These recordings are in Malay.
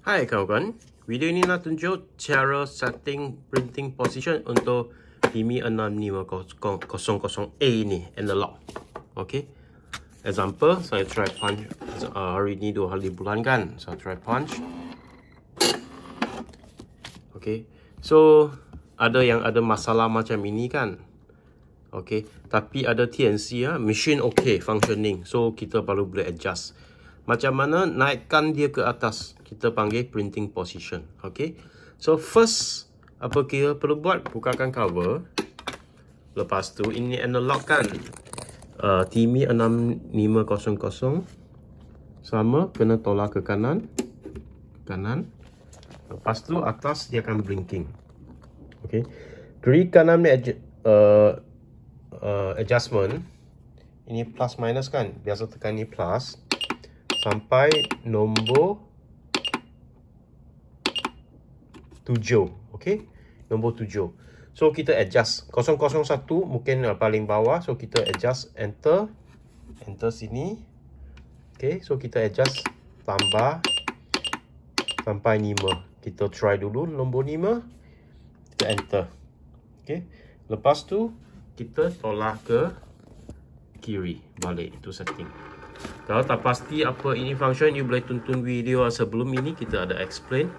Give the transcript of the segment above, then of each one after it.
Hai kawan-kawan, video ini nak tunjuk cara setting printing position untuk PMI 6500A ni, analog Ok, example, saya try punch uh, hari ni 2 hari bulan kan, saya try punch Ok, so ada yang ada masalah macam ini kan Ok, tapi ada TNC ya, machine ok, functioning, so kita baru boleh adjust macam mana naikkan dia ke atas. Kita panggil printing position. Okay. So first, apa kita perlu buat? Bukakan cover. Lepas tu, ini analog kan. Uh, Timi 6500. Sama, kena tolak ke kanan. kanan. Lepas tu, atas dia akan blinking. Okay. Kiri kanan ni uh, uh, adjustment. Ini plus minus kan. Biasa tekan ni Plus sampai nombor 7 okay? nombor 7 so kita adjust 001 mungkin uh, paling bawah so kita adjust enter enter sini okay? so kita adjust tambah sampai lima. kita try dulu nombor lima. kita enter okay? lepas tu kita tolak ke kiri balik itu setting kalau tak pasti apa ini function, you boleh tonton video sebelum ini kita ada explain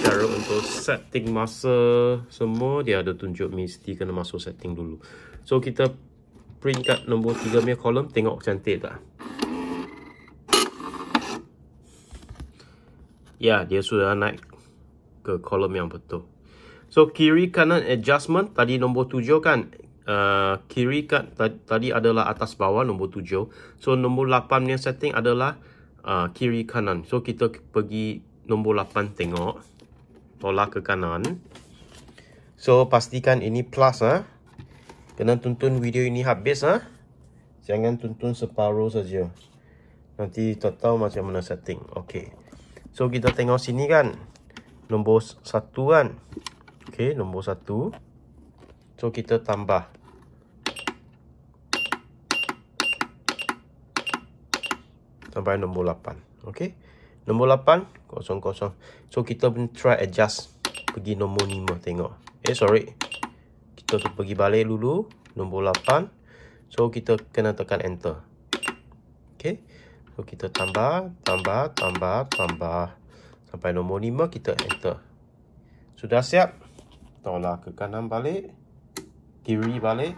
cara untuk setting masa semua dia ada tunjuk mesti kena masuk setting dulu. So kita print kat nombor 3 punya column tengok cantik tak? Ya, dia sudah naik ke kolom yang betul. So kiri kanan adjustment tadi nombor tujuh kan uh, kiri kat tadi adalah atas bawah nombor 7. So nombor 8 ni setting adalah uh, kiri kanan. So kita pergi nombor 8 tengok. Tolak ke kanan. So pastikan ini plus ah. Kena tonton video ini habis ah. Jangan tonton separuh saja. Nanti tak tahu macam mana setting. Okay. So kita tengok sini kan. Nombor 1 kan. Okay, nombor 1. So kita tambah tambah nombor 8 Okay Nombor 8 Kosong kosong So kita try adjust Pergi nombor 5 Tengok Eh sorry Kita tu pergi balik dulu Nombor 8 So kita kena tekan enter Okay So kita tambah Tambah Tambah Tambah Sampai nombor 5 Kita enter Sudah siap Tolak ke kanan balik Kiwi vale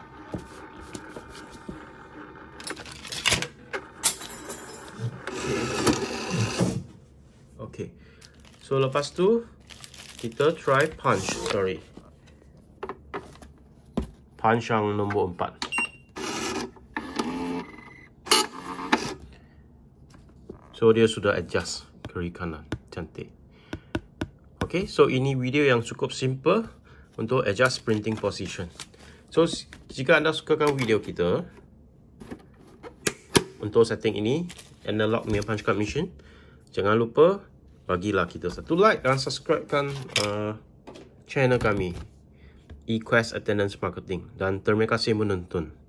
Okay So lepas tu Kita try punch Sorry Punch yang nombor empat So dia sudah adjust Kiri kanan Cantik Okay so ini video yang cukup simple Untuk adjust printing position So jika anda sukakan video kita untuk setting ini analog punya punch card mission jangan lupa bagilah kita satu like dan subscribekan uh, channel kami eQuest Attendance Marketing dan terima kasih menonton